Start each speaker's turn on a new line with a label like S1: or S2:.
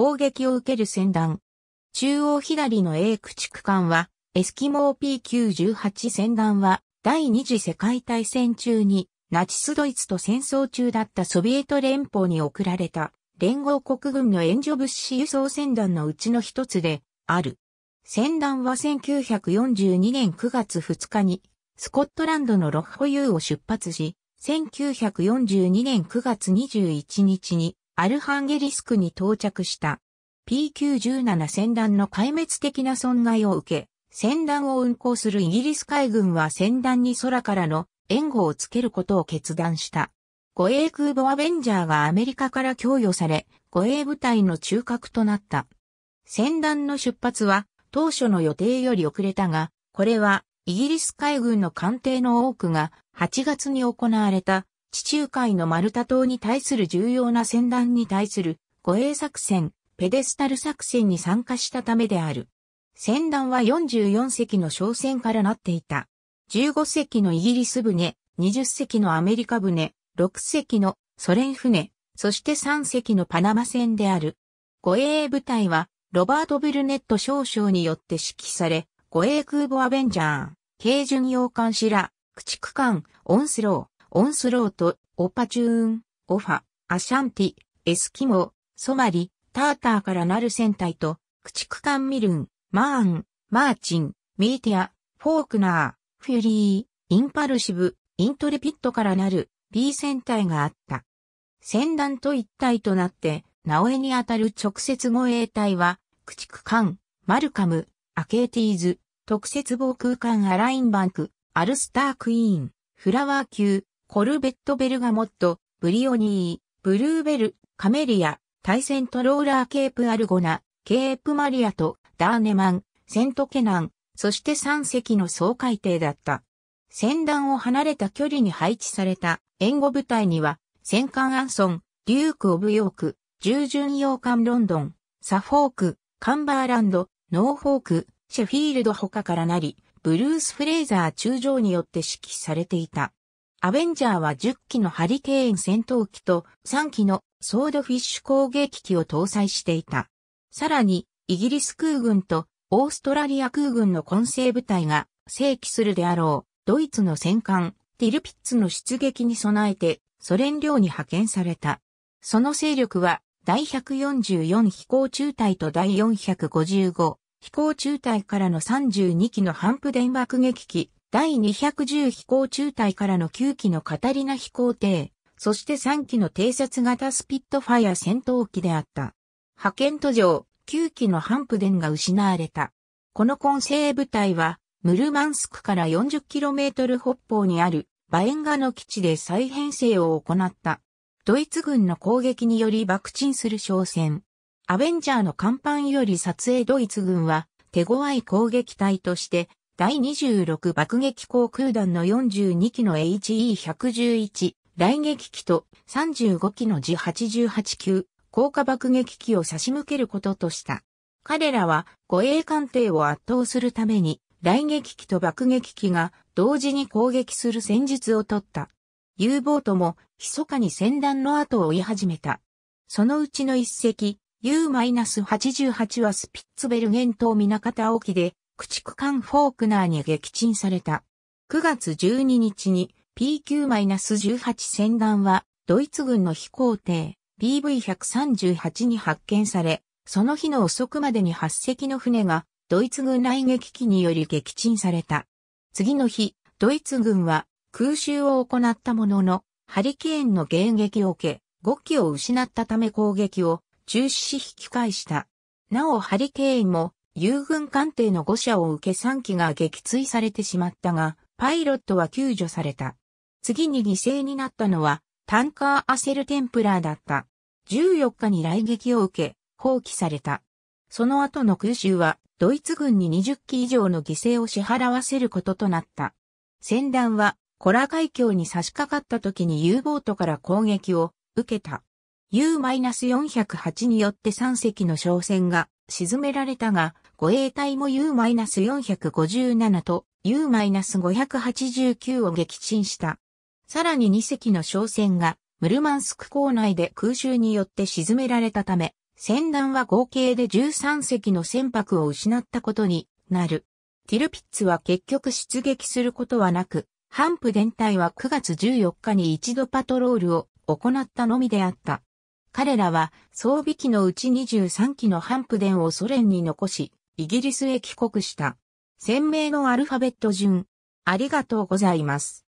S1: 攻撃を受ける戦団。中央左の A 駆逐艦は、エスキモー P918 戦団は、第二次世界大戦中に、ナチスドイツと戦争中だったソビエト連邦に送られた、連合国軍の援助物資輸送船団のうちの一つで、ある。船団は1942年9月2日に、スコットランドのロッホユーを出発し、1942年9月21日にアルハンゲリスクに到着した。PQ-17 船団の壊滅的な損害を受け、船団を運航するイギリス海軍は船団に空からの援護をつけることを決断した。護衛空母アベンジャーがアメリカから供与され、護衛部隊の中核となった。船団の出発は当初の予定より遅れたが、これはイギリス海軍の艦艇の多くが8月に行われた地中海のマルタ島に対する重要な戦団に対する護衛作戦、ペデスタル作戦に参加したためである。戦団は44隻の商船からなっていた。15隻のイギリス船、20隻のアメリカ船、6隻のソ連船、そして3隻のパナマ船である。護衛部隊は、ロバート・ブルネット少将によって指揮され、護衛空母アベンジャー、軽巡洋艦シラ、駆逐艦、オンスロー、オンスロート、オパチューン、オファ、アシャンティ、エスキモ、ソマリ、ターターからなる戦隊と、駆逐艦ミルン、マーン、マーチン、ミーティア、フォークナー、フュリー、インパルシブ、イントレピットからなる B 戦隊があった。戦団と一体となって、ナオエにあたる直接護衛隊は、駆逐艦、マルカム、アケーティーズ、特設防空艦アラインバンク、アルスタークイーン、フラワー級、コルベットベルガモット、ブリオニー、ブルーベル、カメリア、対戦トローラーケープアルゴナ、ケープマリアとダーネマン、セントケナン、そして3隻の総海艇だった。戦団を離れた距離に配置された援護部隊には、戦艦アンソン、デューク・オブ・ヨーク、従順洋艦ロンドン、サフォーク、カンバーランド、ノーフォーク、シェフィールド他からなり、ブルース・フレイザー中将によって指揮されていた。アベンジャーは10機のハリケーン戦闘機と3機のソードフィッシュ攻撃機を搭載していた。さらに、イギリス空軍とオーストラリア空軍の混成部隊が正規するであろう、ドイツの戦艦、ティルピッツの出撃に備えて、ソ連領に派遣された。その勢力は、第144飛行中隊と第455飛行中隊からの32機の反プ電爆撃機、第210飛行中隊からの9機のカタリナ飛行艇、そして3機の偵察型スピットファイア戦闘機であった。派遣途上、9機のハンプデンが失われた。この混成部隊は、ムルマンスクから 40km 北方にあるバエンガの基地で再編成を行った。ドイツ軍の攻撃により爆沈する商船。アベンジャーの甲板より撮影ドイツ軍は手強い攻撃隊として第26爆撃航空団の42機の HE111 雷撃機と35機の G88 級降下爆撃機を差し向けることとした。彼らは護衛艦艇を圧倒するために雷撃機と爆撃機が同時に攻撃する戦術をとった。U ボートも密かに戦団の後を追い始めた。そのうちの一隻 U-88 はスピッツベルゲン島南方沖で駆逐艦フォークナーに撃沈された。9月12日に PQ-18 戦団はドイツ軍の飛行艇 BV-138 に発見され、その日の遅くまでに8隻の船がドイツ軍雷撃機により撃沈された。次の日、ドイツ軍は空襲を行ったものの、ハリケーンの迎撃を受け、5機を失ったため攻撃を中止し引き返した。なおハリケーンも友軍艦艇の誤射を受け3機が撃墜されてしまったが、パイロットは救助された。次に犠牲になったのは、タンカーアセルテンプラーだった。14日に来撃を受け、放棄された。その後の空襲は、ドイツ軍に20機以上の犠牲を支払わせることとなった。戦団は、コラ海峡に差し掛かった時に U ボートから攻撃を受けた。U-408 によって3隻の商船が沈められたが、護衛隊も U-457 と U-589 を撃沈した。さらに2隻の商船がムルマンスク港内で空襲によって沈められたため、船団は合計で13隻の船舶を失ったことになる。ティルピッツは結局出撃することはなく、ハンプン隊は9月14日に一度パトロールを行ったのみであった。彼らは装備機のうち23機のハンプンをソ連に残し、イギリスへ帰国した。鮮明のアルファベット順。ありがとうございます。